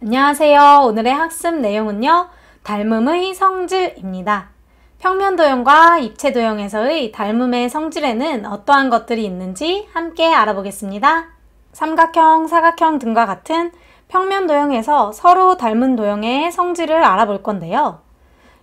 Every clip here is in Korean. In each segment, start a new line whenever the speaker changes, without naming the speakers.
안녕하세요. 오늘의 학습 내용은요. 닮음의 성질입니다. 평면 도형과 입체 도형에서의 닮음의 성질에는 어떠한 것들이 있는지 함께 알아보겠습니다. 삼각형, 사각형 등과 같은 평면 도형에서 서로 닮은 도형의 성질을 알아볼 건데요.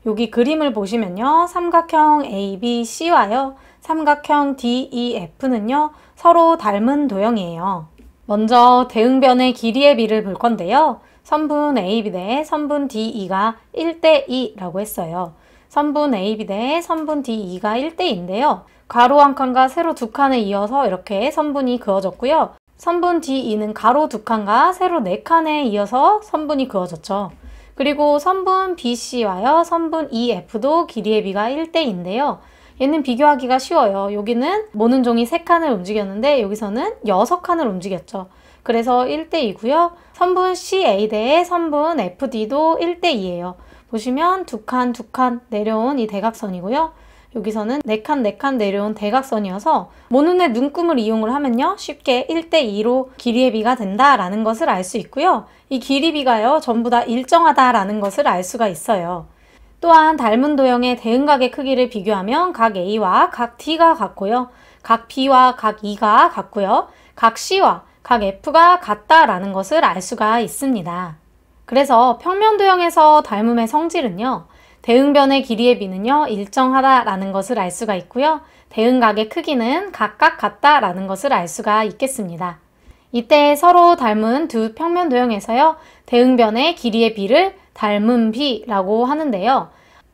여기 그림을 보시면요. 삼각형 ABC와요. 삼각형 DEF는요. 서로 닮은 도형이에요. 먼저 대응변의 길이의 비를 볼 건데요. 선분 AB 대 선분 DE가 1대2라고 했어요. 선분 AB 대 선분 DE가 1대2인데요. 가로 한 칸과 세로 두 칸에 이어서 이렇게 선분이 그어졌고요. 선분 DE는 가로 두 칸과 세로 네 칸에 이어서 선분이 그어졌죠. 그리고 선분 BC와요. 선분 EF도 길이의 비가 1대2인데요. 얘는 비교하기가 쉬워요. 여기는 모는 종이 세칸을 움직였는데 여기서는 여섯 칸을 움직였죠. 그래서 1대2고요. 선분 CA 대에 선분 FD도 1대2예요. 보시면 두 칸, 두 칸 내려온 이 대각선이고요. 여기서는 네 칸, 네 칸 내려온 대각선이어서 모눈의 눈금을 이용을 하면요. 쉽게 1대2로 길이의 비가 된다라는 것을 알 수 있고요. 이 길이 비가요. 전부 다 일정하다라는 것을 알 수가 있어요. 또한 닮은 도형의 대응각의 크기를 비교하면 각 A와 각 d 가 같고요. 각 B와 각 E가 같고요. 각 C와 각 F가 같다라는 것을 알 수가 있습니다. 그래서 평면도형에서 닮음의 성질은요. 대응변의 길이의 비는요. 일정하다라는 것을 알 수가 있고요. 대응각의 크기는 각각 같다라는 것을 알 수가 있겠습니다. 이때 서로 닮은 두 평면도형에서요. 대응변의 길이의 비를 닮은 비라고 하는데요.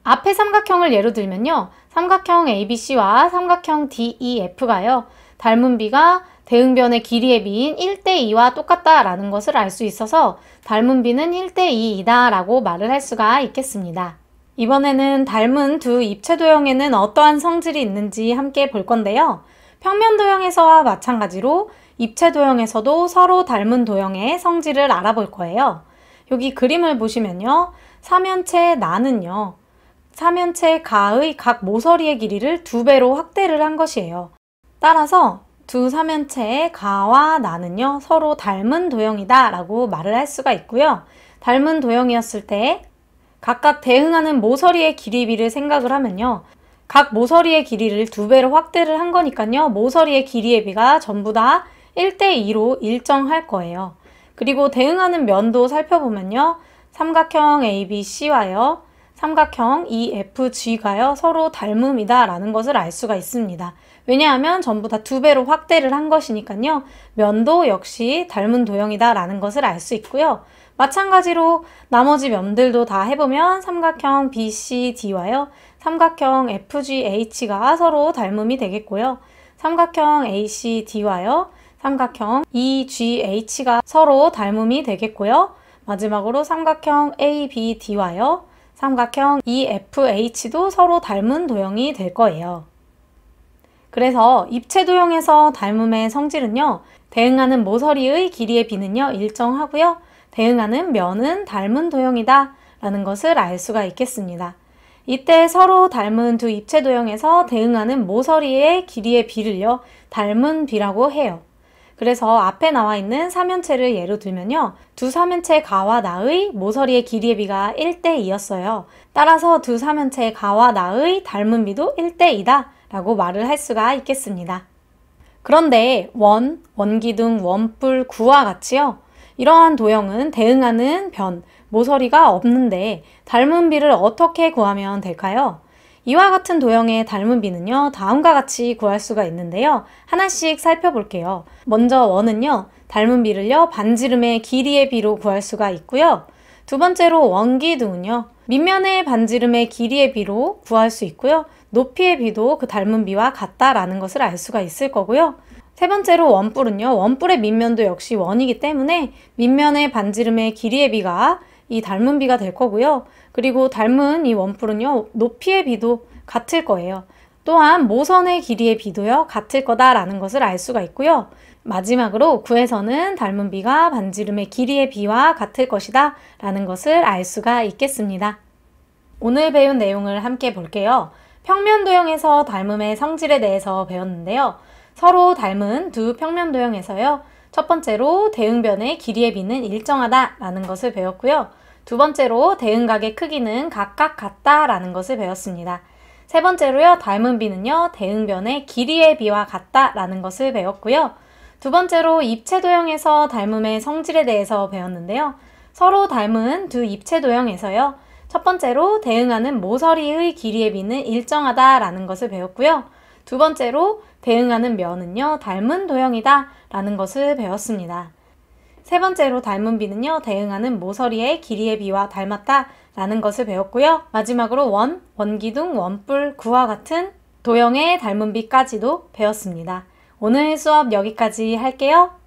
앞에 삼각형을 예로 들면요. 삼각형 ABC와 삼각형 DEF가요. 닮은 비가 대응변의 길이의 비인 1대2와 똑같다라는 것을 알 수 있어서 닮은 비는 1대2이다라고 말을 할 수가 있겠습니다. 이번에는 닮은 두 입체 도형에는 어떠한 성질이 있는지 함께 볼 건데요. 평면 도형에서와 마찬가지로 입체 도형에서도 서로 닮은 도형의 성질을 알아볼 거예요. 여기 그림을 보시면요. 사면체 나는요. 사면체 가의 각 모서리의 길이를 두 배로 확대를 한 것이에요. 따라서 두 사면체의 가와 나는요 서로 닮은 도형이다 라고 말을 할 수가 있고요. 닮은 도형이었을 때 각각 대응하는 모서리의 길이비를 생각을 하면요. 각 모서리의 길이를 두 배로 확대를 한 거니까요. 모서리의 길이의 비가 전부 다 1대2로 일정할 거예요. 그리고 대응하는 면도 살펴보면요. 삼각형 ABC와요. 삼각형 EFG가요 서로 닮음이다 라는 것을 알 수가 있습니다. 왜냐하면 전부 다 두 배로 확대를 한 것이니까요. 면도 역시 닮은 도형이다 라는 것을 알 수 있고요. 마찬가지로 나머지 면들도 다 해보면 삼각형 BCD와요. 삼각형 FGH가 서로 닮음이 되겠고요. 삼각형 ACD와요. 삼각형 EGH가 서로 닮음이 되겠고요. 마지막으로 삼각형 ABD와요. 삼각형 EFH도 서로 닮은 도형이 될 거예요. 그래서 입체 도형에서 닮음의 성질은요. 대응하는 모서리의 길이의 비는요. 일정하고요. 대응하는 면은 닮은 도형이다 라는 것을 알 수가 있겠습니다. 이때 서로 닮은 두 입체 도형에서 대응하는 모서리의 길이의 비를요. 닮은 비라고 해요. 그래서 앞에 나와 있는 사면체를 예로 들면요. 두 사면체 가와 나의 모서리의 길이의 비가 1대2였어요. 따라서 두 사면체 가와 나의 닮은 비도 1대2다 라고 말을 할 수가 있겠습니다. 그런데 원, 원기둥, 원뿔, 구와 같이요. 이러한 도형은 대응하는 변, 모서리가 없는데 닮은 비를 어떻게 구하면 될까요? 이와 같은 도형의 닮은 비는요 다음과 같이 구할 수가 있는데요 하나씩 살펴볼게요 먼저 원은요 닮은 비를요 반지름의 길이의 비로 구할 수가 있고요 두 번째로 원기둥은요 밑면의 반지름의 길이의 비로 구할 수 있고요 높이의 비도 그 닮은 비와 같다라는 것을 알 수가 있을 거고요 세 번째로 원뿔은요 원뿔의 밑면도 역시 원이기 때문에 밑면의 반지름의 길이의 비가 이 닮은 비가 될 거고요. 그리고 닮은 이 원뿔은요. 높이의 비도 같을 거예요. 또한 모선의 길이의 비도요. 같을 거다라는 것을 알 수가 있고요. 마지막으로 구에서는 닮은 비가 반지름의 길이의 비와 같을 것이다 라는 것을 알 수가 있겠습니다. 오늘 배운 내용을 함께 볼게요. 평면도형에서 닮음의 성질에 대해서 배웠는데요. 서로 닮은 두 평면도형에서요. 첫 번째로 대응변의 길이의 비는 일정하다 라는 것을 배웠고요. 두 번째로 대응각의 크기는 각각 같다라는 것을 배웠습니다. 세 번째로요, 닮은 비는요, 대응변의 길이의 비와 같다라는 것을 배웠고요. 두 번째로 입체 도형에서 닮음의 성질에 대해서 배웠는데요. 서로 닮은 두 입체 도형에서요. 첫 번째로 대응하는 모서리의 길이의 비는 일정하다라는 것을 배웠고요. 두 번째로 대응하는 면은요, 닮은 도형이다라는 것을 배웠습니다. 세 번째로 닮은 비는요, 대응하는 모서리의 길이의 비와 닮았다 라는 것을 배웠고요. 마지막으로 원, 원기둥, 원뿔, 구와 같은 도형의 닮은 비까지도 배웠습니다. 오늘 수업 여기까지 할게요.